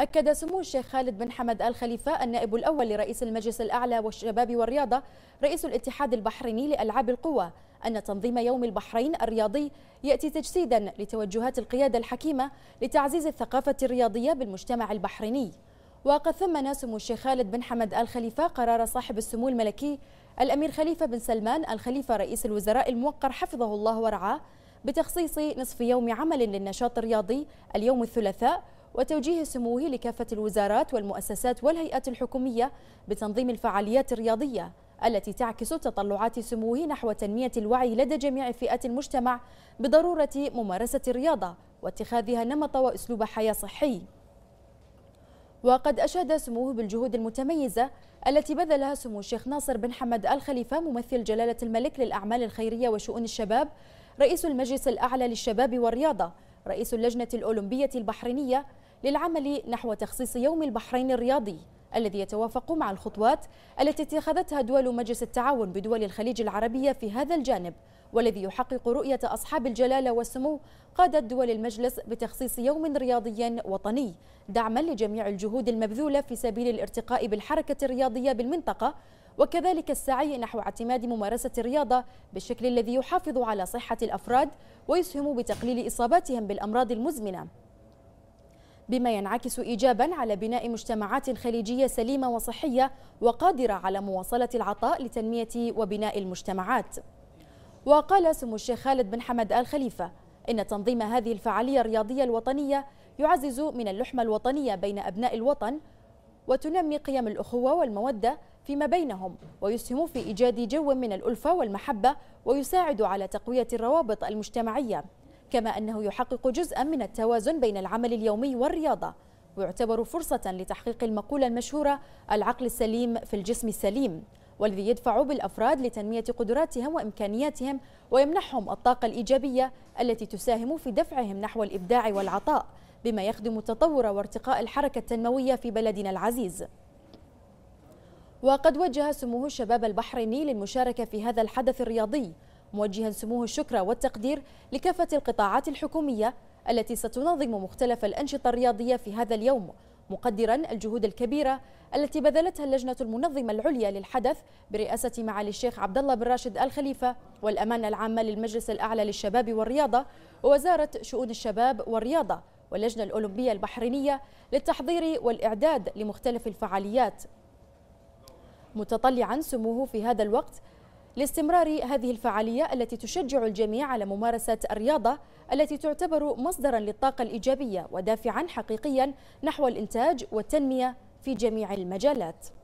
أكد سمو الشيخ خالد بن حمد آل خليفة النائب الأول لرئيس المجلس الأعلى والشباب والرياضة رئيس الاتحاد البحريني لألعاب القوى أن تنظيم يوم البحرين الرياضي يأتي تجسيدا لتوجهات القيادة الحكيمة لتعزيز الثقافة الرياضية بالمجتمع البحريني وقد ثمن سمو الشيخ خالد بن حمد آل خليفة قرار صاحب السمو الملكي الأمير خليفة بن سلمان الخليفة رئيس الوزراء الموقر حفظه الله ورعاه بتخصيص نصف يوم عمل للنشاط الرياضي اليوم الثلاثاء وتوجيه سموه لكافة الوزارات والمؤسسات والهيئات الحكومية بتنظيم الفعاليات الرياضية التي تعكس تطلعات سموه نحو تنمية الوعي لدى جميع فئات المجتمع بضرورة ممارسة الرياضة واتخاذها نمط وأسلوب حياة صحي وقد أشاد سموه بالجهود المتميزة التي بذلها سمو الشيخ ناصر بن حمد الخليفة ممثل جلالة الملك للأعمال الخيرية وشؤون الشباب رئيس المجلس الأعلى للشباب والرياضة رئيس اللجنة الأولمبية البحرينية للعمل نحو تخصيص يوم البحرين الرياضي الذي يتوافق مع الخطوات التي اتخذتها دول مجلس التعاون بدول الخليج العربية في هذا الجانب والذي يحقق رؤية أصحاب الجلالة والسمو قادة دول المجلس بتخصيص يوم رياضي وطني دعما لجميع الجهود المبذولة في سبيل الارتقاء بالحركة الرياضية بالمنطقة وكذلك السعي نحو اعتماد ممارسة الرياضة بالشكل الذي يحافظ على صحة الأفراد ويسهم بتقليل إصاباتهم بالأمراض المزمنة بما ينعكس إيجابا على بناء مجتمعات خليجية سليمة وصحية وقادرة على مواصلة العطاء لتنمية وبناء المجتمعات وقال سمو الشيخ خالد بن حمد آل خليفة إن تنظيم هذه الفعالية الرياضية الوطنية يعزز من اللحمة الوطنية بين أبناء الوطن وتنمي قيم الأخوة والمودة فيما بينهم ويسهم في إيجاد جو من الألفة والمحبة ويساعد على تقوية الروابط المجتمعية كما أنه يحقق جزءا من التوازن بين العمل اليومي والرياضة ويعتبر فرصة لتحقيق المقولة المشهورة العقل السليم في الجسم السليم والذي يدفع بالأفراد لتنمية قدراتهم وإمكانياتهم ويمنحهم الطاقة الإيجابية التي تساهم في دفعهم نحو الإبداع والعطاء بما يخدم تطور وارتقاء الحركة التنموية في بلدنا العزيز وقد وجه سموه الشباب البحريني للمشاركة في هذا الحدث الرياضي موجها سموه الشكر والتقدير لكافة القطاعات الحكومية التي ستنظم مختلف الأنشطة الرياضية في هذا اليوم مقدرا الجهود الكبيرة التي بذلتها اللجنة المنظمة العليا للحدث برئاسة معالي الشيخ عبد الله بن راشد آل خليفة والأمانة العامة للمجلس الأعلى للشباب والرياضة ووزارة شؤون الشباب والرياضة واللجنة الأولمبية البحرينية للتحضير والإعداد لمختلف الفعاليات متطلعا سموه في هذا الوقت لاستمرار هذه الفعالية التي تشجع الجميع على ممارسة الرياضة التي تعتبر مصدرا للطاقة الإيجابية ودافعا حقيقيا نحو الإنتاج والتنمية في جميع المجالات